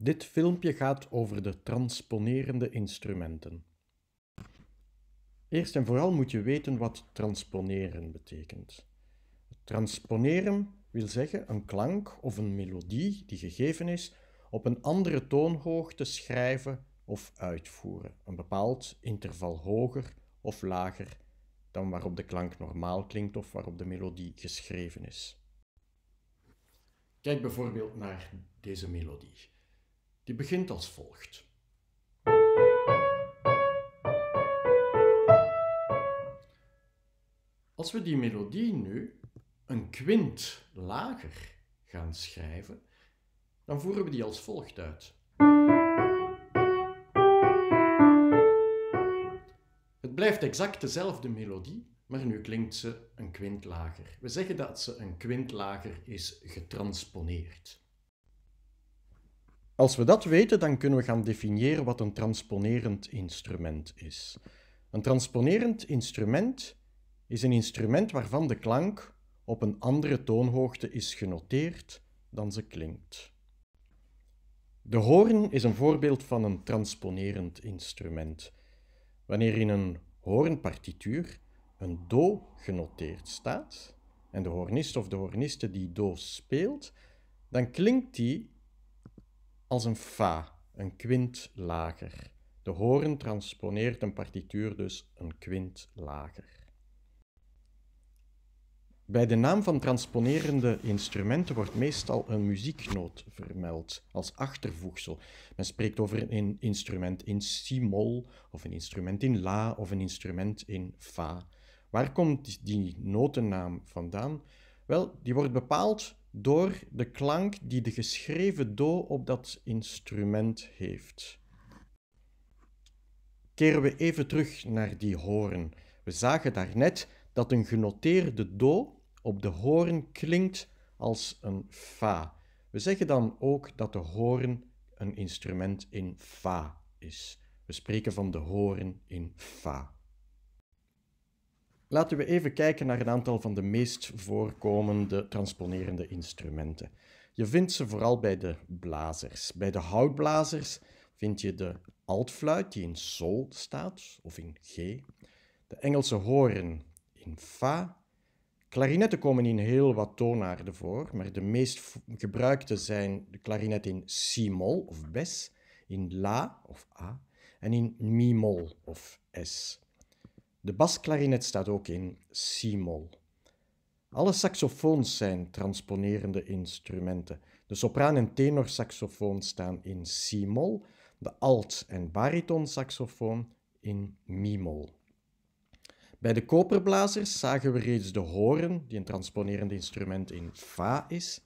Dit filmpje gaat over de transponerende instrumenten. Eerst en vooral moet je weten wat transponeren betekent. Transponeren wil zeggen een klank of een melodie die gegeven is op een andere toonhoogte schrijven of uitvoeren, een bepaald interval hoger of lager dan waarop de klank normaal klinkt of waarop de melodie geschreven is. Kijk bijvoorbeeld naar deze melodie. Die begint als volgt. Als we die melodie nu een kwint lager gaan schrijven, dan voeren we die als volgt uit. Het blijft exact dezelfde melodie, maar nu klinkt ze een kwint lager. We zeggen dat ze een kwint lager is getransponeerd. Als we dat weten, dan kunnen we gaan definiëren wat een transponerend instrument is. Een transponerend instrument is een instrument waarvan de klank op een andere toonhoogte is genoteerd dan ze klinkt. De hoorn is een voorbeeld van een transponerend instrument. Wanneer in een hoornpartituur een do genoteerd staat en de hoornist of de hoorniste die do speelt, dan klinkt die als een fa, een kwint lager. De horen transponeert een partituur dus een kwint lager. Bij de naam van transponerende instrumenten wordt meestal een muzieknoot vermeld als achtervoegsel. Men spreekt over een instrument in si-mol, of een instrument in la, of een instrument in fa. Waar komt die notennaam vandaan? Wel, die wordt bepaald door de klank die de geschreven do op dat instrument heeft. Keren we even terug naar die hoorn. We zagen daarnet dat een genoteerde do op de hoorn klinkt als een fa. We zeggen dan ook dat de hoorn een instrument in fa is. We spreken van de hoorn in fa. Laten we even kijken naar een aantal van de meest voorkomende transponerende instrumenten. Je vindt ze vooral bij de blazers. Bij de houtblazers vind je de altfluit, die in sol staat, of in G. De Engelse horen in fa. Klarinetten komen in heel wat toonaarden voor, maar de meest gebruikte zijn de klarinet in si-mol of bes, in la of a en in mi-mol of s. De basklarinet staat ook in C-mol. Alle saxofoons zijn transponerende instrumenten. De sopraan- en tenorsaxofoon staan in C-mol, de alt- en baritonsaxofoon in Mi-mol. Bij de koperblazers zagen we reeds de horen, die een transponerend instrument in Fa is.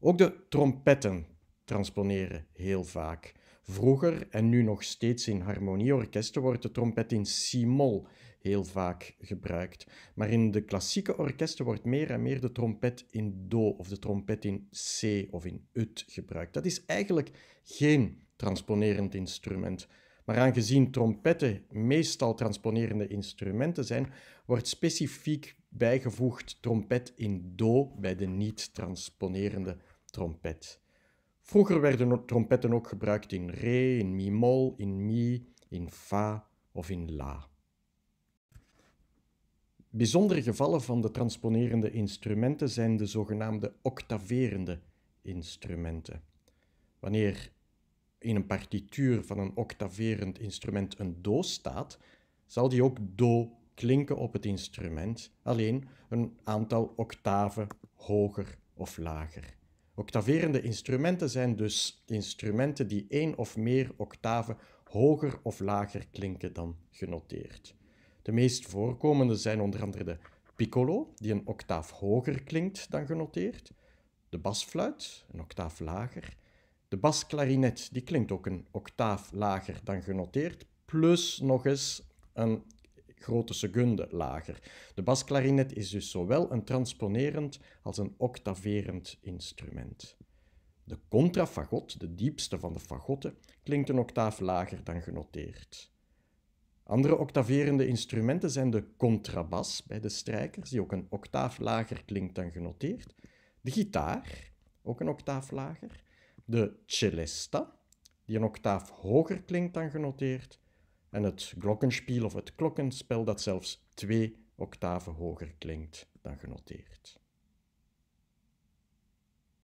Ook de trompetten transponeren heel vaak. Vroeger en nu nog steeds in harmonieorkesten wordt de trompet in c mol heel vaak gebruikt. Maar in de klassieke orkesten wordt meer en meer de trompet in do of de trompet in c of in ut gebruikt. Dat is eigenlijk geen transponerend instrument. Maar aangezien trompetten meestal transponerende instrumenten zijn, wordt specifiek bijgevoegd trompet in do bij de niet-transponerende trompet. Vroeger werden trompetten ook gebruikt in re, in mi mol, in mi, in fa of in la. Bijzondere gevallen van de transponerende instrumenten zijn de zogenaamde octaverende instrumenten. Wanneer in een partituur van een octaverend instrument een do staat, zal die ook do klinken op het instrument, alleen een aantal octaven hoger of lager. Octaverende instrumenten zijn dus instrumenten die één of meer octaven hoger of lager klinken dan genoteerd. De meest voorkomende zijn onder andere de piccolo, die een octaaf hoger klinkt dan genoteerd, de basfluit, een octaaf lager, de basklarinet, die klinkt ook een octaaf lager dan genoteerd, plus nog eens een grote seconde lager. De basklarinet is dus zowel een transponerend als een octaverend instrument. De contrafagot, de diepste van de fagotten, klinkt een octaaf lager dan genoteerd. Andere octaverende instrumenten zijn de contrabas bij de strijkers, die ook een octaaf lager klinkt dan genoteerd, de gitaar, ook een octaaf lager, de celesta, die een octaaf hoger klinkt dan genoteerd, en het glockenspiel of het klokkenspel, dat zelfs twee octaven hoger klinkt dan genoteerd.